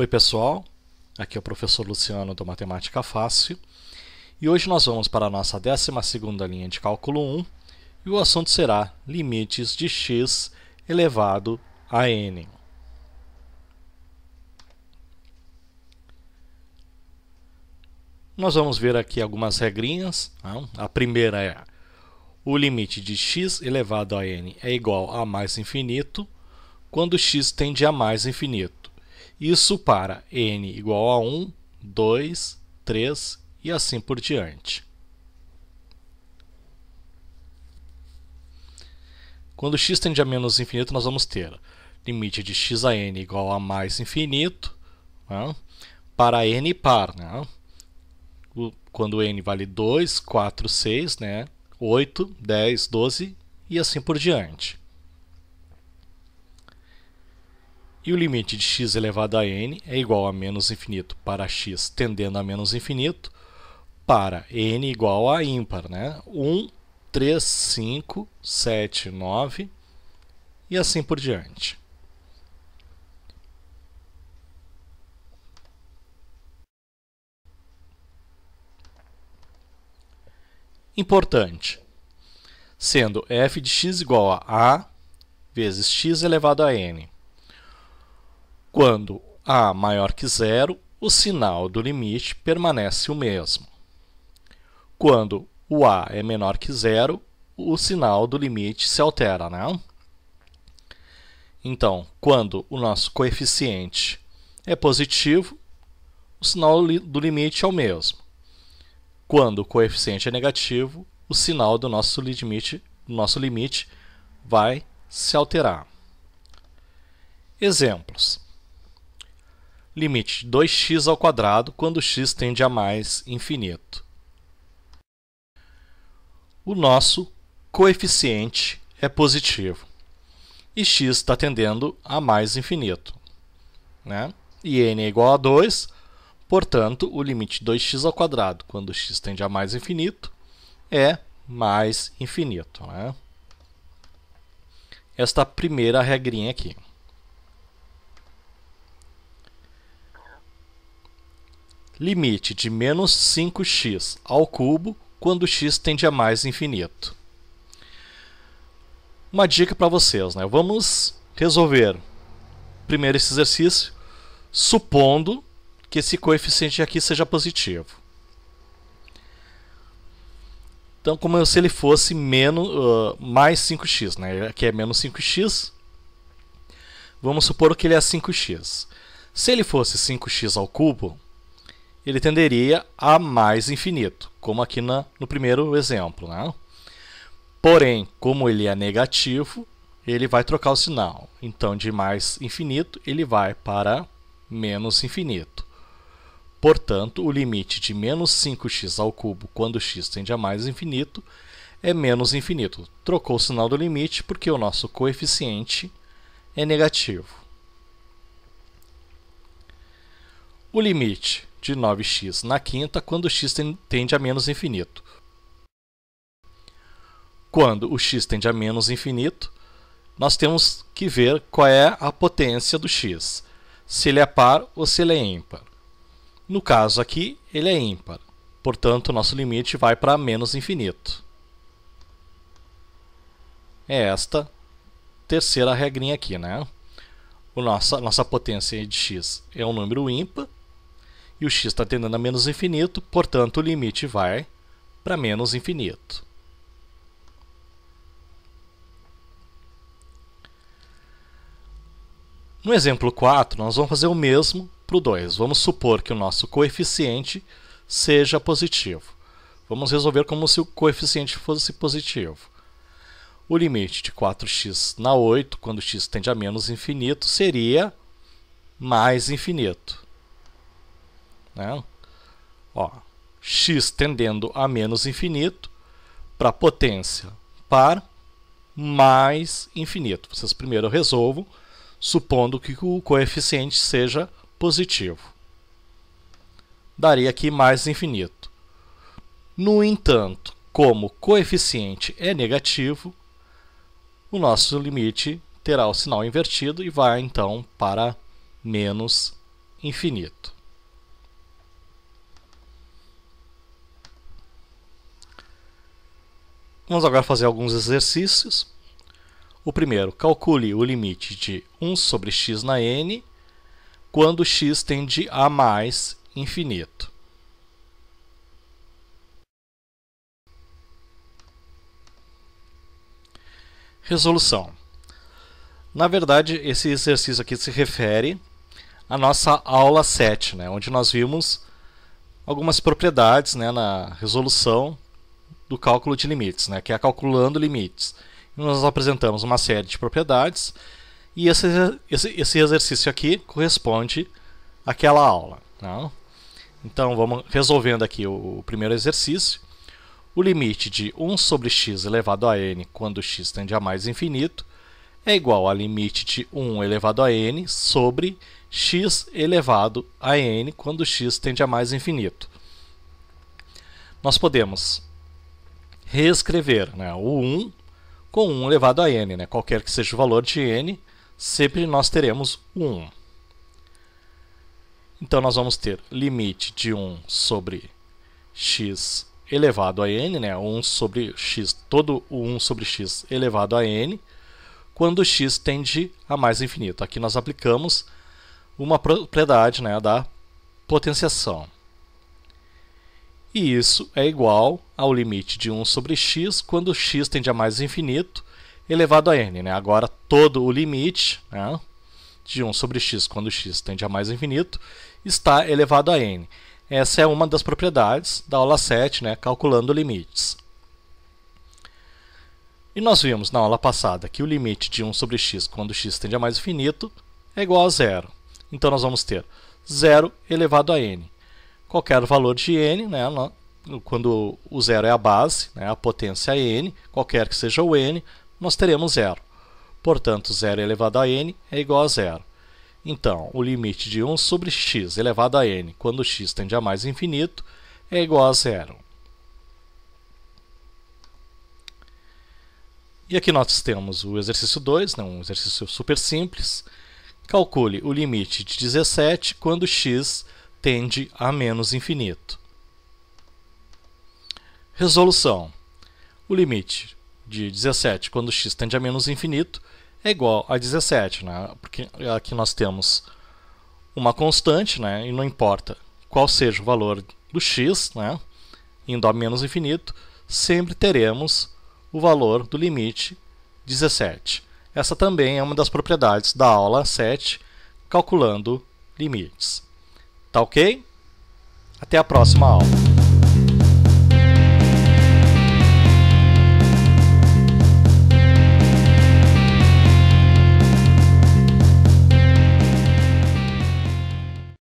Oi, pessoal. Aqui é o professor Luciano do Matemática Fácil. E hoje nós vamos para a nossa 12 linha de cálculo 1 e o assunto será limites de x elevado a n. Nós vamos ver aqui algumas regrinhas. Tá? A primeira é o limite de x elevado a n é igual a mais infinito quando x tende a mais infinito. Isso para n igual a 1, 2, 3 e assim por diante. Quando x tende a menos infinito, nós vamos ter limite de x a n igual a mais infinito né, para n par. Né, quando n vale 2, 4, 6, né, 8, 10, 12 e assim por diante. E o limite de x elevado a n é igual a menos infinito para x tendendo a menos infinito para n igual a ímpar, né? 1, 3, 5, 7, 9 e assim por diante. Importante, sendo f de x igual a a vezes x elevado a n. Quando a maior que zero, o sinal do limite permanece o mesmo. Quando o a é menor que zero, o sinal do limite se altera. Né? Então, quando o nosso coeficiente é positivo, o sinal do limite é o mesmo. Quando o coeficiente é negativo, o sinal do nosso limite, do nosso limite vai se alterar. Exemplos limite de 2x ao quadrado quando x tende a mais infinito. O nosso coeficiente é positivo e x está tendendo a mais infinito. Né? E n é igual a 2, portanto, o limite de 2x ao quadrado quando x tende a mais infinito é mais infinito. Né? Esta primeira regrinha aqui. limite de menos 5x ao cubo quando x tende a mais infinito. Uma dica para vocês, né? Vamos resolver primeiro esse exercício supondo que esse coeficiente aqui seja positivo. Então, como se ele fosse menos, uh, mais 5x, né? aqui é menos 5x, vamos supor que ele é 5x. Se ele fosse 5x ao cubo, ele tenderia a mais infinito, como aqui na, no primeiro exemplo. Né? Porém, como ele é negativo, ele vai trocar o sinal. Então, de mais infinito, ele vai para menos infinito. Portanto, o limite de menos 5x ao cubo quando x tende a mais infinito é menos infinito. Trocou o sinal do limite porque o nosso coeficiente é negativo. O limite de 9x na quinta quando x tende a menos infinito. Quando o x tende a menos infinito, nós temos que ver qual é a potência do x, se ele é par ou se ele é ímpar. No caso aqui, ele é ímpar, portanto, nosso limite vai para menos infinito. É esta terceira regrinha aqui, né? O nossa, nossa potência de x é um número ímpar, e o x está tendendo a menos infinito, portanto o limite vai para menos infinito. No exemplo 4, nós vamos fazer o mesmo para o 2. Vamos supor que o nosso coeficiente seja positivo. Vamos resolver como se o coeficiente fosse positivo. O limite de 4x na 8, quando x tende a menos infinito, seria mais infinito. Né? Ó, x tendendo a menos infinito para potência par mais infinito. Vocês primeiro resolvam, supondo que o coeficiente seja positivo. Daria aqui mais infinito. No entanto, como o coeficiente é negativo, o nosso limite terá o sinal invertido e vai então para menos infinito. Vamos agora fazer alguns exercícios. O primeiro, calcule o limite de 1 sobre x na n quando x tende a mais infinito. Resolução. Na verdade, esse exercício aqui se refere à nossa aula 7, né, onde nós vimos algumas propriedades né, na resolução do cálculo de limites, né, que é calculando limites. Nós apresentamos uma série de propriedades e esse, esse, exercício aqui corresponde àquela aula. Tá? Então vamos resolvendo aqui o, o primeiro exercício. O limite de 1 sobre x elevado a n quando x tende a mais infinito é igual a limite de 1 elevado a n sobre x elevado a n quando x tende a mais infinito. Nós podemos reescrever né, o 1 com 1 elevado a n. Né? Qualquer que seja o valor de n, sempre nós teremos 1. Então, nós vamos ter limite de 1 sobre x elevado a n, né? 1 sobre x, todo o 1 sobre x elevado a n, quando x tende a mais infinito. Aqui nós aplicamos uma propriedade né, da potenciação. E isso é igual ao limite de 1 sobre x quando x tende a mais infinito elevado a n. Né? Agora, todo o limite né, de 1 sobre x quando x tende a mais infinito está elevado a n. Essa é uma das propriedades da aula 7, né, calculando limites. E nós vimos na aula passada que o limite de 1 sobre x quando x tende a mais infinito é igual a zero. Então, nós vamos ter zero elevado a n qualquer valor de n, né, quando o zero é a base, né, a potência é n, qualquer que seja o n, nós teremos zero. Portanto, zero elevado a n é igual a zero. Então, o limite de 1 sobre x elevado a n, quando x tende a mais infinito, é igual a zero. E aqui nós temos o exercício 2, né, um exercício super simples. Calcule o limite de 17 quando x tende a menos infinito. Resolução. O limite de 17 quando x tende a menos infinito é igual a 17, né? porque aqui nós temos uma constante, né? e não importa qual seja o valor do x, né? indo a menos infinito, sempre teremos o valor do limite 17. Essa também é uma das propriedades da aula 7, calculando limites. Tá ok? Até a próxima aula.